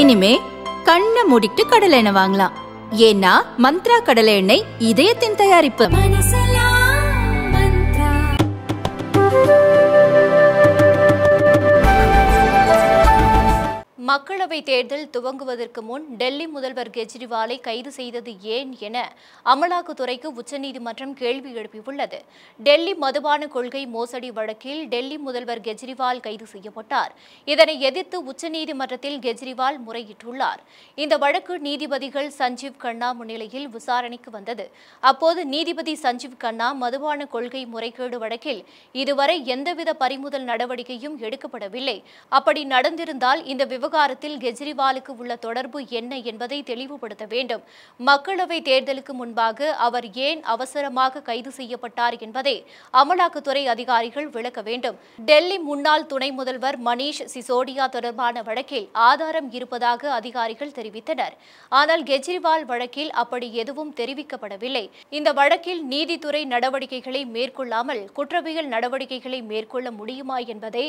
இனிமே கண்ணை மூடிட்டு கடலை எண்ணெய் வாங்கலாம் ஏன்னா மந்த்ரா கடலை எண்ணெய் இதயத்தின் தயாரிப்பு மக்களவை தேர்தல் துவங்குவதற்கு முன் டெல்லி முதல்வர் கெஜ்ரிவாலை கைது செய்தது ஏன் என அமலாக்கத்துறைக்கு உச்சநீதிமன்றம் கேள்வி எழுப்பியுள்ளது டெல்லி மதுபான கொள்கை மோசடி வழக்கில் டெல்லி முதல்வர் கெஜ்ரிவால் கைது செய்யப்பட்டார் இதனை எதிர்த்து உச்சநீதிமன்றத்தில் கெஜ்ரிவால் முறையிட்டுள்ளார் இந்த வழக்கு நீதிபதிகள் சஞ்சீவ் கண்ணா முன்னிலையில் விசாரணைக்கு வந்தது அப்போது நீதிபதி சஞ்சீவ் கண்ணா மதுபான கொள்கை முறைகேடு வழக்கில் இதுவரை எந்தவித பறிமுதல் நடவடிக்கையும் எடுக்கப்படவில்லை அப்படி நடந்திருந்தால் இந்த விவகாரம் விவகாரத்தில் கெஜ்ரிவாலுக்கு உள்ள தொடர்பு என்ன என்பதை தெளிவுபடுத்த வேண்டும் மக்களவை தேர்தலுக்கு முன்பாக அவர் ஏன் அவசரமாக கைது செய்யப்பட்டார் என்பதை அமலாக்கத்துறை அதிகாரிகள் விளக்க வேண்டும் டெல்லி முன்னாள் துணை முதல்வர் மணீஷ் சிசோடியா தொடர்பான வழக்கில் ஆதாரம் இருப்பதாக அதிகாரிகள் தெரிவித்தனர் ஆனால் கெஜ்ரிவால் வழக்கில் அப்படி எதுவும் தெரிவிக்கப்படவில்லை இந்த வழக்கில் நீதித்துறை நடவடிக்கைகளை மேற்கொள்ளாமல் குற்றவியல் நடவடிக்கைகளை மேற்கொள்ள முடியுமா என்பதை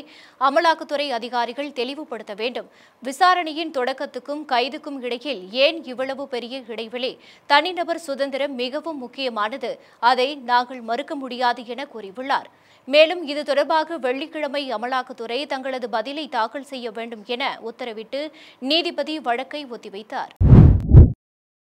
அமலாக்கத்துறை அதிகாரிகள் தெளிவுபடுத்த வேண்டும் விசாரணையின் தொடக்கத்துக்கும் கைதுக்கும் இடையில் ஏன் இவ்வளவு பெரிய இடைவெளி தனிநபர் சுதந்திரம் மிகவும் முக்கியமானது அதை நாங்கள் மறுக்க முடியாது என கூறியுள்ளார் மேலும் இது தொடர்பாக வெள்ளிக்கிழமை அமலாக்கத்துறை தங்களது பதிலை தாக்கல் செய்ய வேண்டும் என உத்தரவிட்டு நீதிபதி வழக்கை ஒத்திவைத்தார்